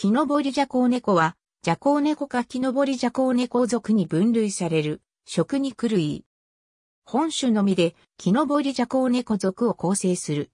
木登り蛇行猫は、蛇行猫か木登り蛇行猫族に分類される、食肉類。本種のみで、木登り蛇行猫族を構成する。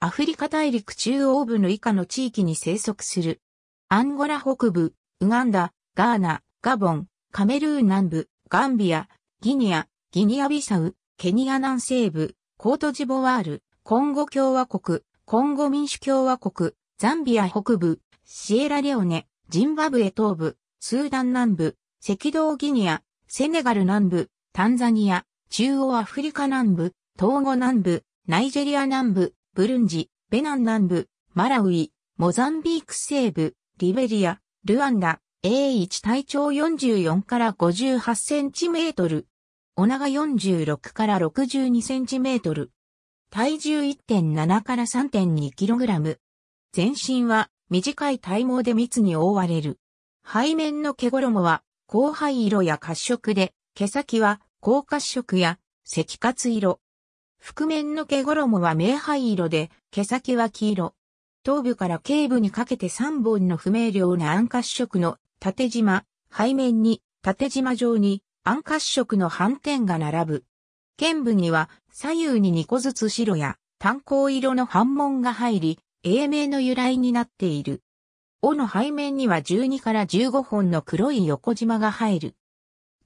アフリカ大陸中央部の以下の地域に生息する。アンゴラ北部、ウガンダ、ガーナ、ガボン、カメルーン南部、ガンビア、ギニア、ギニアビサウ、ケニア南西部、コートジボワール、コンゴ共和国、コンゴ民主共和国、ザンビア北部、シエラレオネ、ジンバブエ東部、スーダン南部、赤道ギニア、セネガル南部、タンザニア、中央アフリカ南部、トーゴ南部、ナイジェリア南部、ブルンジ、ベナン南部、マラウイ、モザンビーク西部、リベリア、ルワンダ、A1 体長44から58センチメートル。お長46から62センチメートル。体重1.7から3.2キログラム。全身は短い体毛で蜜に覆われる。背面の毛衣は、範囲色や褐色で、毛先は、高褐色や、赤褐色。覆面の毛衣は明灰色で、毛先は黄色。頭部から頸部にかけて3本の不明瞭な暗褐色の縦縞、背面に縦縞状に暗褐色の斑点が並ぶ。剣部には左右に2個ずつ白や炭鉱色の斑紋が入り、英名の由来になっている。尾の背面には12から15本の黒い横縞が入る。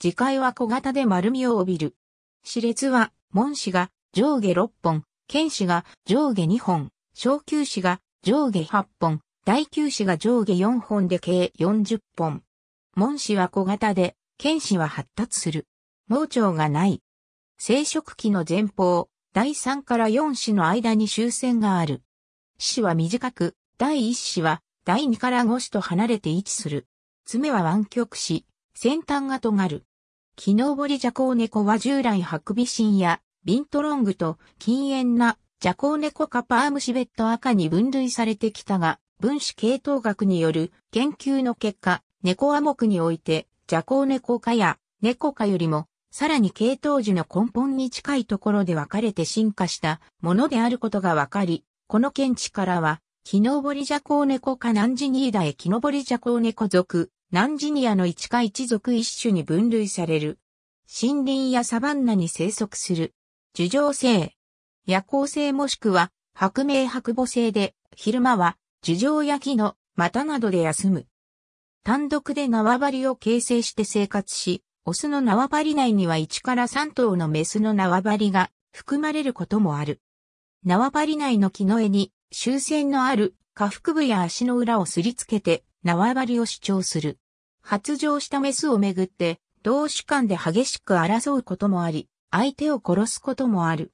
次回は小型で丸みを帯びる。死列は、門歯が上下6本、剣歯が上下2本、小球歯が上下8本、大球歯が上下4本で計40本。門歯は小型で、剣歯は発達する。盲腸がない。生殖器の前方、第3から4歯の間に終戦がある。子は短く、第一子は第二から五子と離れて位置する。爪は湾曲し、先端が尖る。木登りジャコウ猫は従来ハクビシンやビントロングと禁煙なジャコウ猫かパームシベット赤に分類されてきたが、分子系統学による研究の結果、猫モクにおいて、ジャコウ猫科や猫科よりも、さらに系統樹の根本に近いところで分かれて進化したものであることが分かり、この見地からは、木登り蛇行猫かナンジニーダへ木登り蛇行猫族、ナンジニアの一か一族一種に分類される。森林やサバンナに生息する。樹上性。夜行性もしくは、白明白母性で、昼間は、樹上や木の、股などで休む。単独で縄張りを形成して生活し、オスの縄張り内には1から3頭のメスの縄張りが含まれることもある。縄張り内の木の絵に終戦のある下腹部や足の裏をすりつけて縄張りを主張する。発情したメスをめぐって、同種間で激しく争うこともあり、相手を殺すこともある。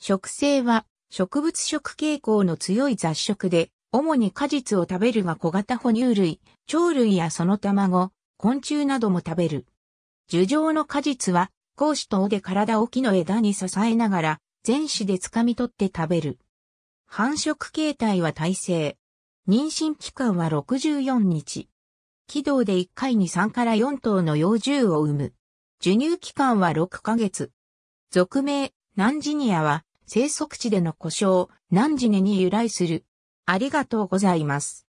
食性は植物食傾向の強い雑食で、主に果実を食べるが小型哺乳類、鳥類やその卵、昆虫なども食べる。樹状の果実は、講師と尾で体を木の枝に支えながら、全種で掴み取って食べる。繁殖形態は耐性。妊娠期間は64日。軌道で1回に3から4頭の幼獣を産む。授乳期間は6ヶ月。俗名、ナンジニアは生息地での故障、ナンジネに由来する。ありがとうございます。